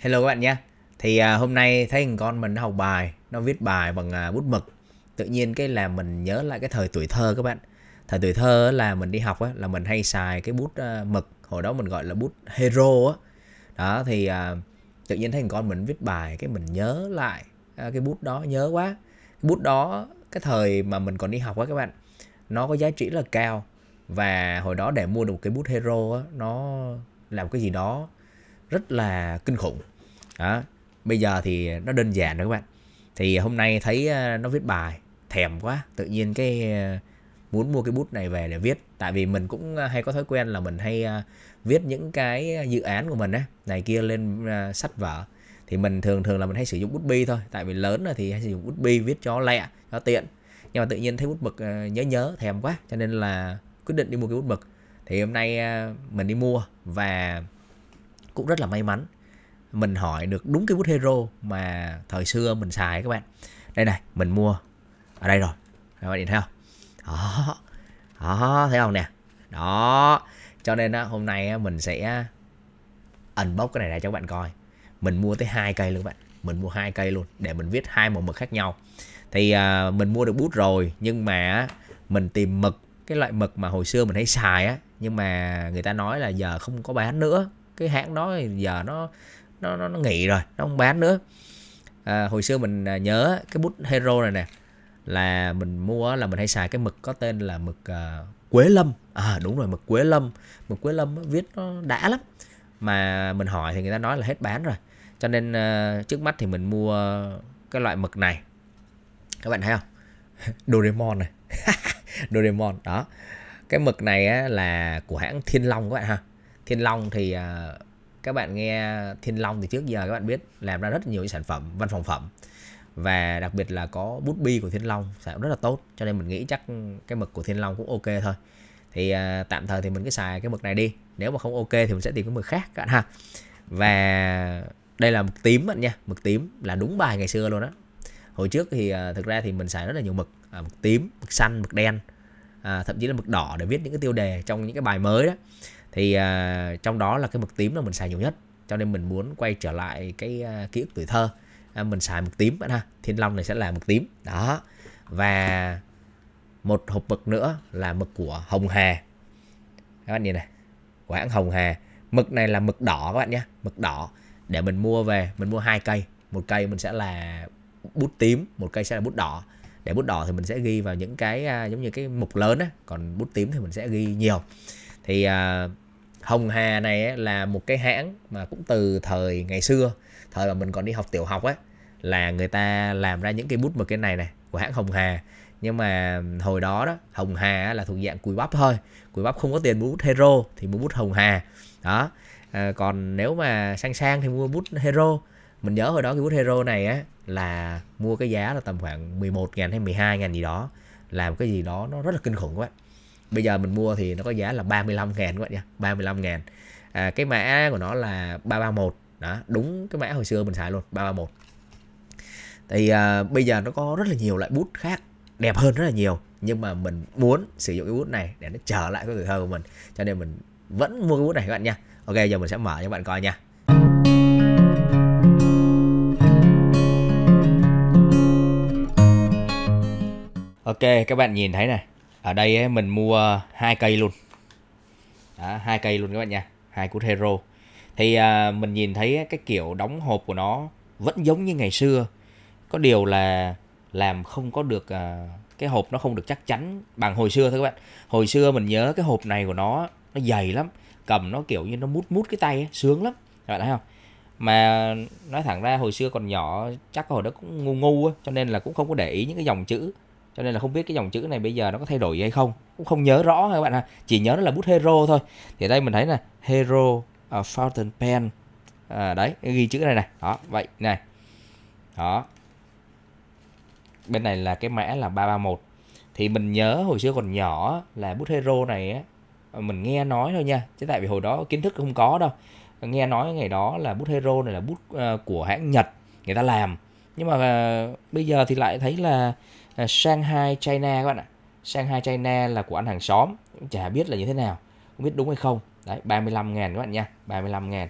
Hello các bạn nhé. Thì à, hôm nay thấy thằng con mình nó học bài, nó viết bài bằng à, bút mực. Tự nhiên cái là mình nhớ lại cái thời tuổi thơ các bạn. Thời tuổi thơ là mình đi học á là mình hay xài cái bút à, mực, hồi đó mình gọi là bút hero á. Đó thì à, tự nhiên thấy thằng con mình viết bài cái mình nhớ lại à, cái bút đó nhớ quá. Cái bút đó cái thời mà mình còn đi học á các bạn. Nó có giá trị rất là cao và hồi đó để mua được một cái bút hero á nó làm cái gì đó rất là kinh khủng đó bây giờ thì nó đơn giản rồi các bạn thì hôm nay thấy ờ, nó viết bài thèm quá tự nhiên cái ờ, muốn mua cái bút này về để viết tại vì mình cũng ờ, hay có thói quen là mình hay viết những cái dự án của mình ấy, này kia lên sách vở thì mình thường thường là mình hay sử dụng bút bi thôi tại vì lớn rồi thì hay sử dụng bút bi viết cho lẹ cho tiện nhưng mà tự nhiên thấy bút mực nhớ nhớ thèm quá cho nên là quyết định đi mua cái bút mực thì hôm nay mình đi mua và cũng rất là may mắn mình hỏi được đúng cái bút hero mà thời xưa mình xài các bạn đây này mình mua ở đây rồi các bạn nhìn thấy không đó đó thấy không nè đó cho nên á, hôm nay á, mình sẽ unbox cái này ra cho các bạn coi mình mua tới hai cây luôn các bạn mình mua hai cây luôn để mình viết hai màu mực khác nhau thì à, mình mua được bút rồi nhưng mà mình tìm mực cái loại mực mà hồi xưa mình hay xài á nhưng mà người ta nói là giờ không có bán nữa cái hãng đó giờ nó nó nó, nó nghỉ rồi nó không bán nữa à, hồi xưa mình à, nhớ cái bút hero này nè là mình mua là mình hay xài cái mực có tên là mực uh, quế lâm à đúng rồi mực quế lâm mực quế lâm viết nó đã lắm mà mình hỏi thì người ta nói là hết bán rồi cho nên uh, trước mắt thì mình mua cái loại mực này các bạn thấy không Doraemon này Doraemon đó cái mực này á, là của hãng Thiên Long các bạn ha Thiên Long thì uh, các bạn nghe Thiên Long thì trước giờ các bạn biết làm ra rất nhiều những sản phẩm văn phòng phẩm và đặc biệt là có bút bi của Thiên Long sản rất là tốt cho nên mình nghĩ chắc cái mực của Thiên Long cũng ok thôi thì à, tạm thời thì mình cứ xài cái mực này đi nếu mà không ok thì mình sẽ tìm cái mực khác các bạn ha và đây là mực tím bạn nha mực tím là đúng bài ngày xưa luôn á hồi trước thì à, thực ra thì mình xài rất là nhiều mực à, mực tím mực xanh mực đen à, thậm chí là mực đỏ để viết những cái tiêu đề trong những cái bài mới đó thì uh, trong đó là cái mực tím là mình xài nhiều nhất cho nên mình muốn quay trở lại cái uh, ký ức tuổi thơ uh, mình xài mực tím bạn ha thiên long này sẽ là mực tím đó và một hộp mực nữa là mực của hồng hà các bạn nhìn này của hãng hồng hà mực này là mực đỏ các bạn nhé mực đỏ để mình mua về mình mua hai cây một cây mình sẽ là bút tím một cây sẽ là bút đỏ để bút đỏ thì mình sẽ ghi vào những cái giống như cái mục lớn á còn bút tím thì mình sẽ ghi nhiều thì à, Hồng Hà này là một cái hãng mà cũng từ thời ngày xưa thời mà mình còn đi học tiểu học á là người ta làm ra những cái bút mực cái này này của hãng Hồng Hà nhưng mà hồi đó đó Hồng Hà là thuộc dạng cùi bắp thôi cùi bắp không có tiền mua bút hero thì mua bút Hồng Hà đó à, còn nếu mà sang sang thì mua bút hero mình nhớ hồi đó cái bút hero này á là mua cái giá là tầm khoảng 11 ngàn hay 12 ngàn gì đó làm cái gì đó nó rất là kinh khủng quá bây giờ mình mua thì nó có giá là 35 ngàn các bạn nha 35 ngàn à, cái mã của nó là 331 đó đúng cái mã hồi xưa mình xài luôn 331 thì à, bây giờ nó có rất là nhiều loại bút khác đẹp hơn rất là nhiều nhưng mà mình muốn sử dụng cái bút này để nó trở lại cái tuổi thơ của mình cho nên mình vẫn mua cái bút này các bạn nha ok giờ mình sẽ mở cho các bạn coi nha Ok các bạn nhìn thấy này ở đây ấy, mình mua hai cây luôn hai cây luôn các bạn nha hai cút hero thì à, mình nhìn thấy cái kiểu đóng hộp của nó vẫn giống như ngày xưa có điều là làm không có được à, cái hộp nó không được chắc chắn bằng hồi xưa thôi các bạn hồi xưa mình nhớ cái hộp này của nó nó dày lắm cầm nó kiểu như nó mút mút cái tay ấy, sướng lắm các bạn thấy không mà nói thẳng ra hồi xưa còn nhỏ chắc hồi đó cũng ngu ngu cho nên là cũng không có để ý những cái dòng chữ cho nên là không biết cái dòng chữ này bây giờ nó có thay đổi gì hay không cũng không nhớ rõ các bạn ha chỉ nhớ nó là bút hero thôi thì đây mình thấy là hero uh, fountain pen à, đấy ghi chữ này này đó vậy này đó bên này là cái mã là 331 thì mình nhớ hồi xưa còn nhỏ là bút hero này á mình nghe nói thôi nha chứ tại vì hồi đó kiến thức không có đâu nghe nói ngày đó là bút hero này là bút uh, của hãng nhật người ta làm nhưng mà uh, bây giờ thì lại thấy là À, Shanghai China các bạn ạ Shanghai China là của anh hàng xóm cũng chả biết là như thế nào không biết đúng hay không đấy 35 ngàn các bạn nha 35 ngàn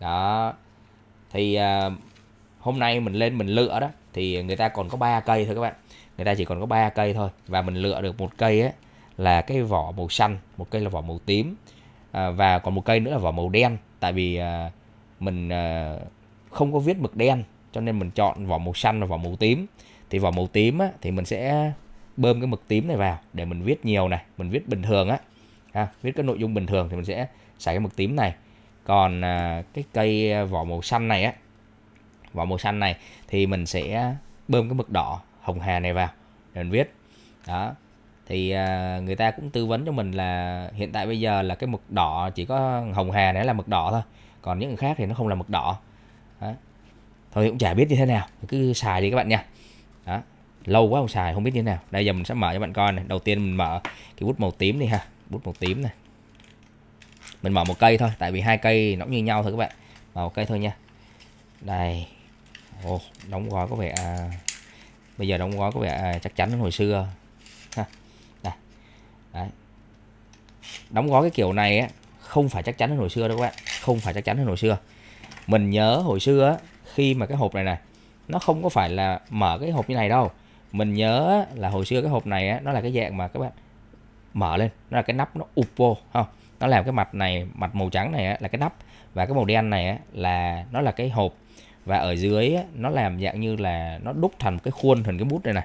đó thì uh, hôm nay mình lên mình lựa đó thì người ta còn có ba cây thôi các bạn người ta chỉ còn có ba cây thôi và mình lựa được một cây ấy, là cái vỏ màu xanh một cây là vỏ màu tím à, và còn một cây nữa là vỏ màu đen tại vì à, mình à, không có viết mực đen cho nên mình chọn vỏ màu xanh và vỏ màu tím thì vỏ màu tím á, thì mình sẽ bơm cái mực tím này vào để mình viết nhiều này mình viết bình thường á ha, viết cái nội dung bình thường thì mình sẽ xài cái mực tím này còn à, cái cây vỏ màu xanh này á vỏ màu xanh này thì mình sẽ bơm cái mực đỏ hồng hà này vào để mình viết đó thì à, người ta cũng tư vấn cho mình là hiện tại bây giờ là cái mực đỏ chỉ có hồng hà này là mực đỏ thôi còn những khác thì nó không là mực đỏ đó. thôi cũng chả biết như thế nào cứ xài đi các bạn nha đó lâu quá không xài không biết như thế nào đây giờ mình sẽ mở cho bạn coi này đầu tiên mình mở cái bút màu tím đi ha bút màu tím này mình mở một cây thôi tại vì hai cây nó như nhau thôi các bạn mở một cây thôi nha đây ồ oh, đóng gói có vẻ à, bây giờ đóng gói có vẻ à, chắc chắn hơn hồi xưa ha đây. Đấy. đóng gói cái kiểu này á không phải chắc chắn hơn hồi xưa đâu các bạn không phải chắc chắn hơn hồi xưa mình nhớ hồi xưa á, khi mà cái hộp này này nó không có phải là mở cái hộp như này đâu mình nhớ là hồi xưa cái hộp này nó là cái dạng mà các bạn mở lên nó là cái nắp nó ụp vô không nó làm cái mặt này mặt màu trắng này là cái nắp và cái màu đen này là nó là cái hộp và ở dưới nó làm dạng như là nó đúc thành một cái khuôn hình cái bút này này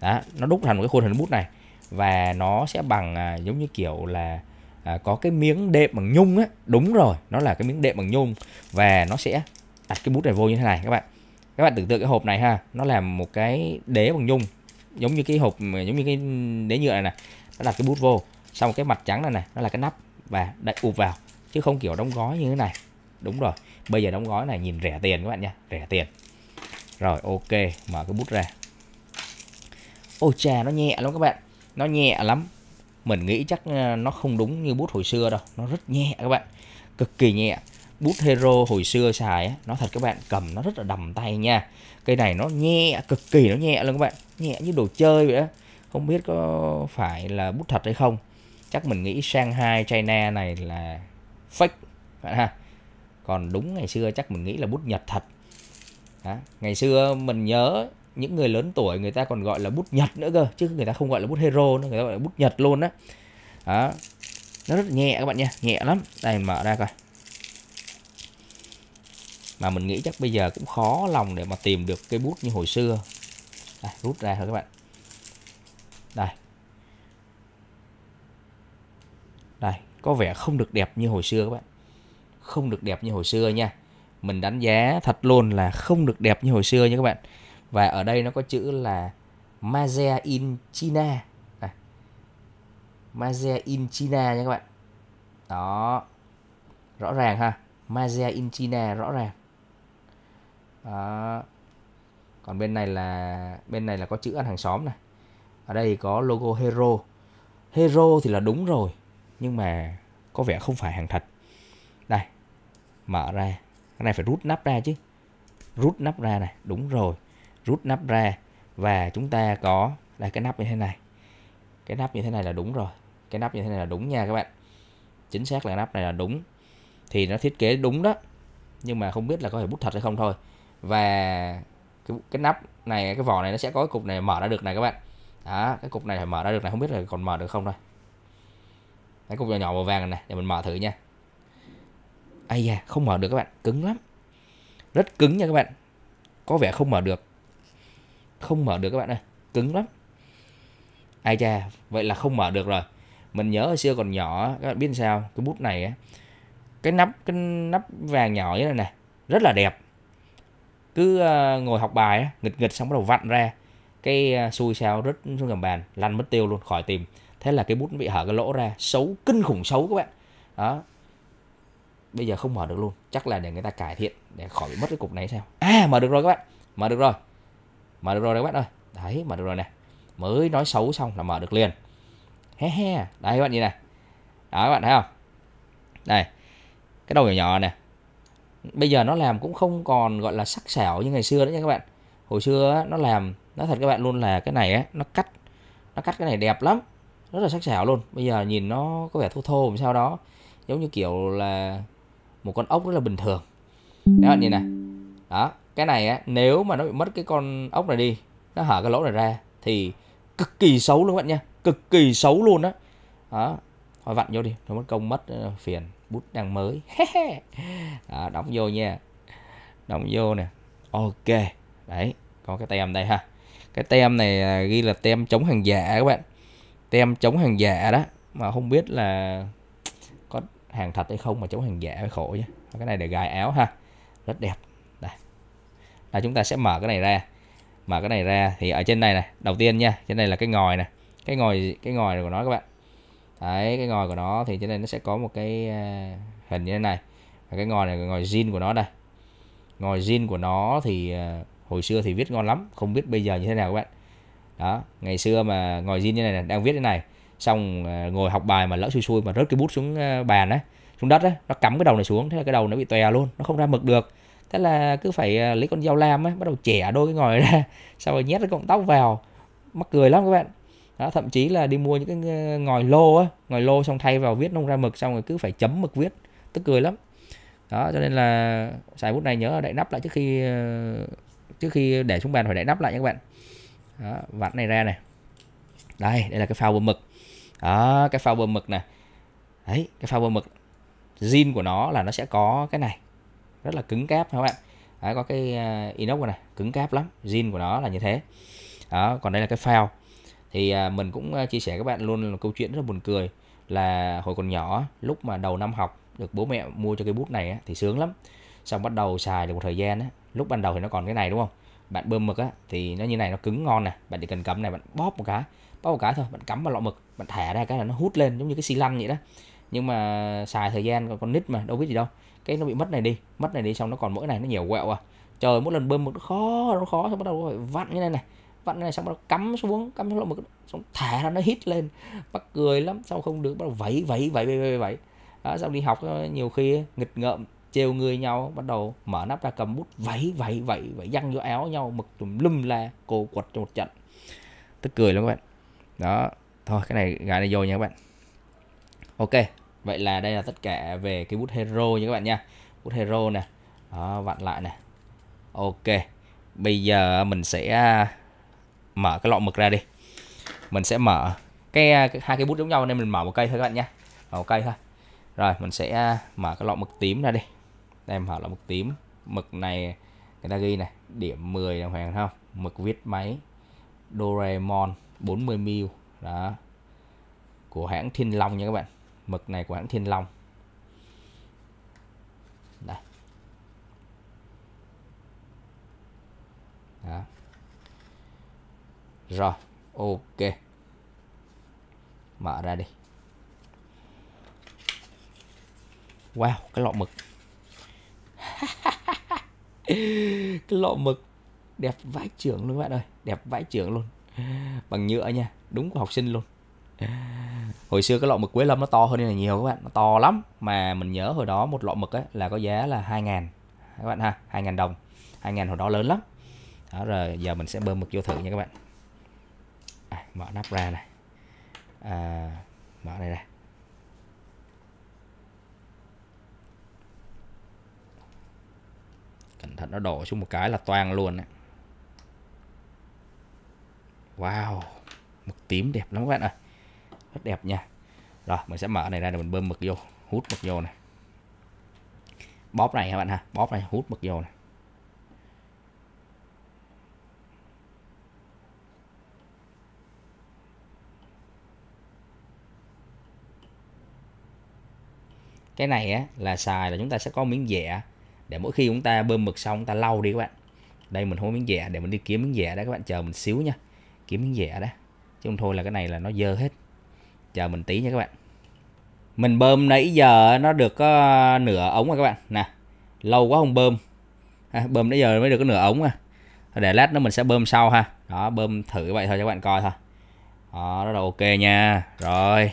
đó nó đúc thành một cái khuôn hình bút này và nó sẽ bằng à, giống như kiểu là à, có cái miếng đệm bằng nhung á đúng rồi nó là cái miếng đệm bằng nhung và nó sẽ đặt cái bút này vô như thế này các bạn các bạn tưởng tượng cái hộp này ha nó là một cái đế bằng nhung giống như cái hộp giống như cái đế nhựa này nè nó đặt cái bút vô xong cái mặt trắng này này nó là cái nắp và đậy ụp vào chứ không kiểu đóng gói như thế này đúng rồi bây giờ đóng gói này nhìn rẻ tiền các bạn nha rẻ tiền rồi ok mở cái bút ra ôi chà nó nhẹ lắm các bạn nó nhẹ lắm mình nghĩ chắc ờ, nó không đúng như bút hồi xưa đâu nó rất nhẹ các bạn cực kỳ nhẹ bút hero hồi xưa xài á nó thật các bạn cầm nó rất là đầm tay nha cây này nó nhẹ cực kỳ nó nhẹ luôn các bạn nhẹ như đồ chơi vậy đó không biết có phải là bút thật hay không chắc mình nghĩ Shanghai China này là fake bạn ha còn đúng ngày xưa chắc mình nghĩ là bút Nhật thật đó. ngày xưa mình nhớ những người lớn tuổi người ta còn gọi là bút Nhật nữa cơ chứ người ta không gọi là bút hero nữa người ta gọi là bút Nhật luôn đó, đó. nó rất nhẹ các bạn nha nhẹ lắm đây mở ra coi mà mình nghĩ chắc bây giờ cũng khó lòng để mà tìm được cái bút như hồi xưa đây, rút ra thôi các bạn đây đây có vẻ không được đẹp như hồi xưa các bạn không được đẹp như hồi xưa nha mình đánh giá thật luôn là không được đẹp như hồi xưa nha các bạn và ở đây nó có chữ là Mazia in China Mazia in China nha các bạn đó rõ ràng ha Mazia in China rõ ràng đó. còn bên này là bên này là có chữ ăn hàng xóm này ở đây có logo hero hero thì là đúng rồi nhưng mà có vẻ không phải hàng thật đây mở ra cái này phải rút nắp ra chứ rút nắp ra này đúng rồi rút nắp ra và chúng ta có đây cái nắp như thế này cái nắp như thế này là đúng rồi cái nắp như thế này là đúng nha các bạn chính xác là nắp này là đúng thì nó thiết kế đúng đó nhưng mà không biết là có thể bút thật hay không thôi và cái, cái nắp này cái vỏ này nó sẽ có cái cục này mở ra được này các bạn đó cái cục này phải mở ra được này không biết là còn mở được không thôi cái cục nhỏ nhỏ màu vàng này, để mình mở thử nha ai da không mở được các bạn cứng lắm rất cứng nha các bạn có vẻ không mở được không mở được các bạn ơi cứng lắm ai cha vậy là không mở được rồi mình nhớ hồi xưa còn nhỏ các bạn biết sao cái bút này cái nắp cái nắp vàng nhỏ như này này rất là đẹp cứ ờ, ngồi học bài á, nghịch nghịch xong bắt đầu vặn ra cái ờ, xui sao rớt xuống gầm bàn lăn mất tiêu luôn khỏi tìm thế là cái bút nó bị hở cái lỗ ra xấu kinh khủng xấu các bạn đó bây giờ không mở được luôn chắc là để người ta cải thiện để khỏi bị mất cái cục này sao à mở được rồi các bạn mở được rồi mở được rồi đấy các bạn ơi đấy mở được rồi nè mới nói xấu xong là mở được liền he he đấy các bạn nhìn này đó các bạn thấy không đây cái đầu nhỏ nhỏ nè bây giờ nó làm cũng không còn gọi là sắc sảo như ngày xưa nữa nha các bạn hồi xưa nó làm nó thật các bạn luôn là cái này ấy, nó cắt nó cắt cái này đẹp lắm rất là sắc sảo luôn bây giờ nhìn nó có vẻ thô thô làm sao đó giống như kiểu là một con ốc rất là bình thường các bạn nhìn này đó cái này á nếu mà nó bị mất cái con ốc này đi nó hở cái lỗ này ra thì cực kỳ xấu luôn các bạn nha cực kỳ xấu luôn á đó. đó thôi vặn vô đi nó mất công mất ờ, phiền bút đăng mới à, đóng vô nha đóng vô nè ok đấy có cái tem đây ha cái tem này à, ghi là tem chống hàng giả các bạn tem chống hàng giả đó mà không biết là có hàng thật hay không mà chống hàng giả mới khổ chứ cái này để gài áo ha rất đẹp đây là chúng ta sẽ mở cái này ra mở cái này ra thì ở trên này này đầu tiên nha trên này là cái ngòi này cái ngòi cái ngòi của nó các bạn đấy cái ngòi của nó thì cho nên nó sẽ có một cái à, hình như thế này và cái ngòi này cái ngòi zin của nó đây ngòi zin của nó thì à, hồi xưa thì viết ngon lắm không biết bây giờ như thế nào các bạn đó ngày xưa mà ngồi zin như này đang viết thế này xong à, ngồi học bài mà lỡ xui xui mà rớt cái bút xuống bàn ấy xuống đất ấy nó cắm cái đầu này xuống thế là cái đầu nó bị tòe luôn nó không ra mực được thế là cứ phải lấy con dao lam ấy bắt đầu chẻ đôi cái ngòi ra sau rồi nhét cái cọng tóc vào mắc cười lắm các bạn đó thậm chí là đi mua những cái ờ, ngòi lô á ngòi lô xong thay vào viết nông ra mực xong rồi cứ phải chấm mực viết tức cười lắm đó cho nên là xài bút này nhớ là đậy nắp lại trước khi ờ, trước khi để xuống bàn phải đậy nắp lại nha các bạn đó, vặn này ra này đây đây là cái phao bơm mực đó cái phao bơm mực này đấy cái phao bơm mực zin của nó là nó sẽ có cái này rất là cứng cáp các bạn đấy, có cái ờ, inox này cứng cáp lắm zin của nó là như thế đó còn đây là cái phao thì à, mình cũng chia sẻ các bạn luôn là câu chuyện rất là buồn cười là hồi còn nhỏ lúc mà đầu năm học được bố mẹ mua cho cái bút này thì sướng lắm xong bắt đầu xài được một thời gian á, lúc ban đầu thì nó còn cái này đúng không bạn bơm mực á thì nó như này nó cứng ngon nè bạn chỉ cần cắm này bạn bóp một cái bóp một cái thôi bạn cắm vào lọ mực bạn thả ra cái là nó hút lên giống như cái xi lanh vậy đó nhưng mà xài thời gian con nít mà đâu biết gì đâu cái nó bị mất này đi mất này đi xong nó còn mỗi này nó nhiều quẹo à trời mỗi lần bơm mực nó khó nó khó xong bắt đầu vặn như này này vặn này xong bắt đầu cắm xuống cắm xuống mực xong thả ra nó hít lên bắt cười lắm xong không được bắt đầu vẫy vẫy vẫy vẫy vẫy, vẫy. Đó, xong đi học ờ, nhiều khi nghịch ngợm trêu người nhau bắt đầu mở nắp ra cầm bút vẫy vẫy vẫy vẫy giăng vô áo nhau mực tùm lum la cô quật cho một trận tức cười lắm các bạn đó thôi cái này gài này vô nha các bạn ok vậy là đây là tất cả về cái bút hero nha các bạn nha bút hero nè đó, vặn lại nè ok bây giờ mình sẽ mở cái lọ mực ra đi mình sẽ mở cái hai cái bút giống nhau nên mình mở một cây thôi các bạn nhé mở một cây thôi rồi mình sẽ à, mở cái lọ mực tím ra đi đây mở lọ mực tím mực này người ta ghi này điểm 10 đồng hoàng không mực viết máy Doraemon 40 mil đó của hãng Thiên Long nha các bạn mực này của hãng Thiên Long đây đó rồi ok mở ra đi wow cái lọ mực cái lọ mực đẹp vãi trưởng luôn các bạn ơi đẹp vãi trưởng luôn bằng nhựa nha đúng của học sinh luôn hồi xưa cái lọ mực quế lâm nó to hơn này nhiều các bạn nó to lắm mà mình nhớ hồi đó một lọ mực ấy, là có giá là 2 ngàn các bạn ha 2 ngàn đồng 2 ngàn hồi đó lớn lắm đó rồi giờ mình sẽ bơm mực vô thử nha các bạn đây, mở nắp ra này à, mở này ra cẩn thận nó đổ xuống một cái là toang luôn đấy. wow mực tím đẹp lắm các bạn ơi rất đẹp nha rồi mình sẽ mở này ra để mình bơm mực vô hút mực vô này bóp này các bạn ha bóp này hút mực vô này cái này á là xài là chúng ta sẽ có miếng dẻ để mỗi khi chúng ta bơm mực xong chúng ta lau đi các bạn đây mình hôi miếng dẻ để mình đi kiếm miếng dẻ đó các bạn chờ mình xíu nha kiếm miếng dẻ đó chứ không thôi là cái này là nó dơ hết chờ mình tí nha các bạn mình bơm nãy giờ nó được có nửa ống rồi à các bạn nè lâu quá không bơm à, bơm nãy giờ mới được có nửa ống à để lát nữa mình sẽ bơm sau ha đó bơm thử vậy thôi cho các bạn coi thôi đó, đó là ok nha rồi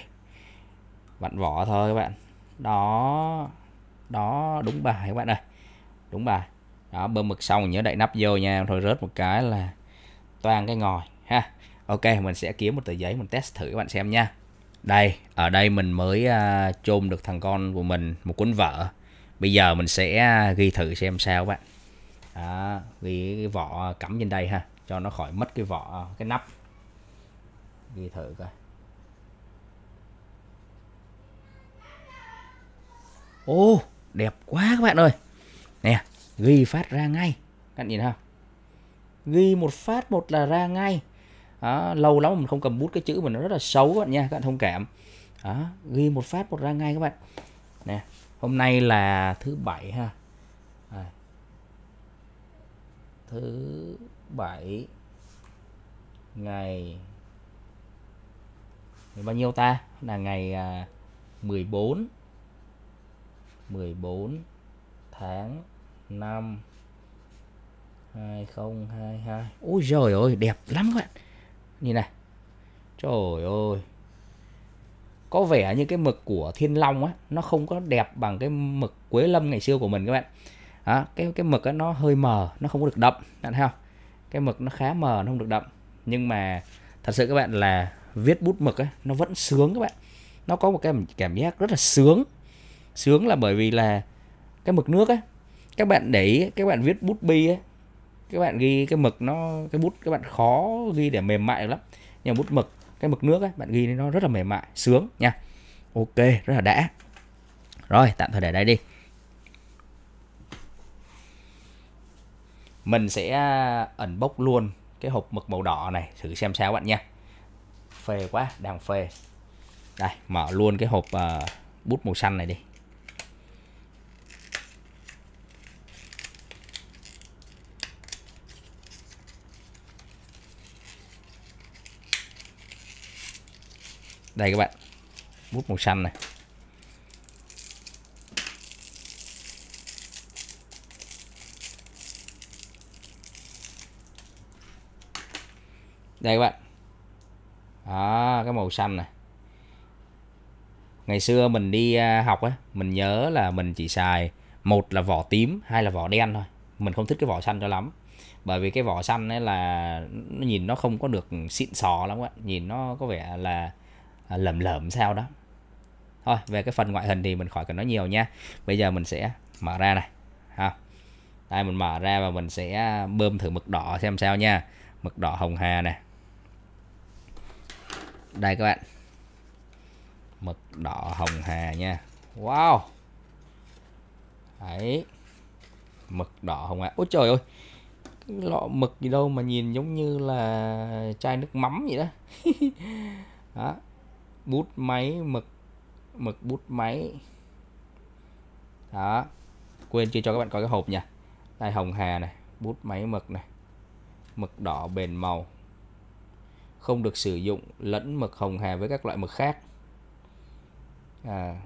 vặn vỏ thôi các bạn đó đó đúng bài các bạn ơi đúng bài đó bơm mực xong nhớ đậy nắp vô nha rồi rớt một cái là toàn cái ngòi ha ok mình sẽ kiếm một tờ giấy mình test thử các bạn xem nha đây ở đây mình mới uh, chôn được thằng con của mình một cuốn vợ bây giờ mình sẽ à, ghi thử xem sao các bạn đó, ghi cái vỏ cắm trên đây ha cho nó khỏi mất cái vỏ cái nắp ghi thử coi Ô, đẹp quá các bạn ơi. Nè, ghi phát ra ngay. Các bạn nhìn không? Ghi một phát một là ra ngay. Đó, lâu lắm mình không cầm bút cái chữ mà nó rất là xấu các bạn nha, các bạn thông cảm. Đó, ghi một phát một ra ngay các bạn. Nè, hôm nay là thứ bảy ha. À, thứ bảy ngày ngày bao nhiêu ta là ngày 14 à, 14 tháng 5 2022 Ôi trời ơi đẹp lắm các bạn Nhìn này Trời ơi Có vẻ như cái mực của Thiên Long á Nó không có đẹp bằng cái mực Quế Lâm ngày xưa của mình các bạn à, cái, cái mực á, nó hơi mờ Nó không có được đậm Bạn thấy không Cái mực nó khá mờ nó không được đậm Nhưng mà thật sự các bạn là viết bút mực á, nó vẫn sướng các bạn nó có một cái cảm giác rất là sướng sướng là bởi vì là cái mực nước á các bạn để ý, các bạn viết bút bi á các bạn ghi cái mực nó cái bút các bạn khó ghi để mềm mại lắm nhưng bút mực cái mực nước á bạn ghi nó rất là mềm mại sướng nha ok rất là đã rồi tạm thời để đây đi mình sẽ ẩn à, bốc luôn cái hộp mực màu đỏ này thử xem sao bạn nha phê quá đang phê đây mở luôn cái hộp uh, bút màu xanh này đi đây các bạn bút màu xanh này đây các bạn đó cái màu xanh này ngày xưa mình đi à, học á mình nhớ là mình chỉ xài một là vỏ tím hai là vỏ đen thôi mình không thích cái vỏ xanh cho lắm bởi vì cái vỏ xanh ấy là nó nhìn nó không có được xịn sò lắm các bạn nhìn nó có vẻ là À, lẩm lợm sao đó thôi về cái phần ngoại hình thì mình khỏi cần nói nhiều nha bây giờ mình sẽ mở ra này ha đây mình mở ra và mình sẽ bơm thử mực đỏ xem sao nha mực đỏ hồng hà này đây các bạn mực đỏ hồng hà nha wow đấy mực đỏ hồng hà ôi trời ơi cái lọ mực gì đâu mà nhìn giống như là chai nước mắm vậy đó đó bút máy mực mực bút máy đó quên chưa cho các bạn coi cái hộp nha đây hồng hà này bút máy mực này mực đỏ bền màu không được sử dụng lẫn mực hồng hà với các loại mực khác à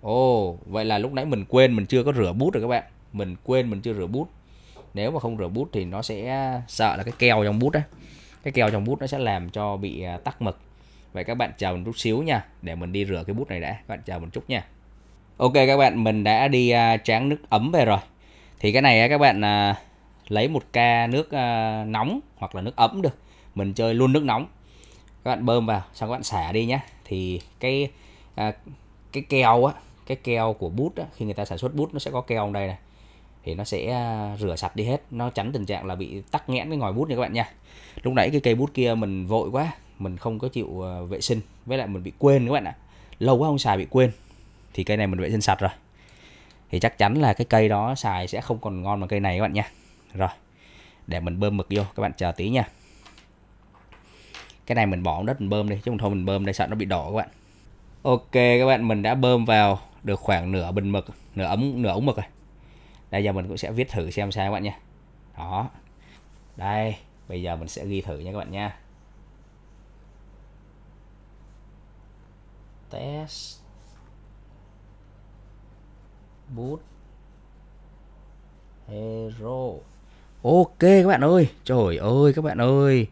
ồ oh, vậy là lúc nãy mình quên mình chưa có rửa bút rồi các bạn mình quên mình chưa rửa bút nếu mà không rửa bút thì nó sẽ à, sợ là cái keo trong bút đấy cái keo trong bút nó sẽ làm cho bị à, tắc mực Vậy các bạn chờ mình chút xíu nha Để mình đi rửa cái bút này đã Các bạn chờ mình chút nha Ok các bạn mình đã đi uh, tráng nước ấm về rồi Thì cái này các bạn uh, lấy một ca nước uh, nóng hoặc là nước ấm được Mình chơi luôn nước nóng Các bạn bơm vào xong các bạn xả đi nhé Thì cái uh, cái keo á cái keo của bút á, khi người ta sản xuất bút nó sẽ có keo ở đây này thì nó sẽ rửa sạch đi hết nó tránh tình trạng là bị tắc nghẽn cái ngòi bút nha các bạn nha lúc nãy cái cây bút kia mình vội quá mình không có chịu ờ, vệ sinh với lại mình bị quên các bạn ạ lâu quá không xài bị quên thì cây này mình vệ sinh sạch rồi thì chắc chắn là cái cây đó xài sẽ không còn ngon bằng cây này các bạn nha rồi để mình bơm mực vô các bạn chờ tí nha cái này mình bỏ đất mình bơm đi chứ không thôi mình bơm đây sợ nó bị đỏ các bạn ok các bạn mình đã bơm vào được khoảng nửa bình mực nửa ống nửa ống mực rồi đây giờ mình cũng sẽ viết thử xem sao các bạn nha đó đây bây giờ mình sẽ ghi thử nha các bạn nha test boot hero ok các bạn ơi trời ơi các bạn ơi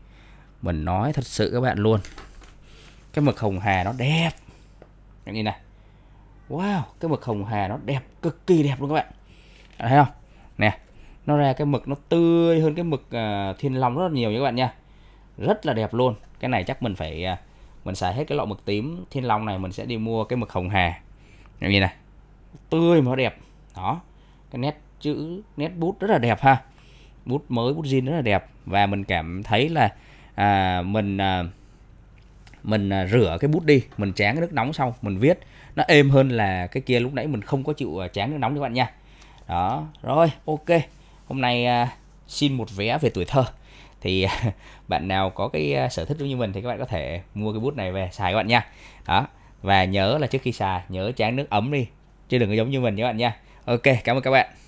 mình nói thật sự các bạn luôn cái mực hồng hà nó đẹp các bạn nhìn này wow cái mực hồng hà nó đẹp cực kỳ đẹp luôn các bạn à, thấy không nè nó ra cái mực nó tươi hơn cái mực uh, thiên long rất là nhiều nha các bạn nha rất là đẹp luôn cái này chắc mình phải uh, mình xài hết cái lọ mực tím thiên long này mình sẽ đi mua cái mực hồng hà nhìn này tươi mà đẹp đó cái nét chữ nét bút rất là đẹp ha bút mới bút zin rất là đẹp và mình cảm thấy là à, mình à, mình à, rửa cái bút đi mình tráng cái nước nóng xong mình viết nó êm hơn là cái kia lúc nãy mình không có chịu à, tráng nước nóng các bạn nha đó rồi ok hôm nay à, xin một vé về tuổi thơ thì bạn nào có cái à, sở thích giống như mình thì các bạn có thể mua cái bút này về xài các bạn nha đó và nhớ là trước khi xài nhớ tráng nước ấm đi chứ đừng có giống như mình các bạn nha ok cảm ơn các bạn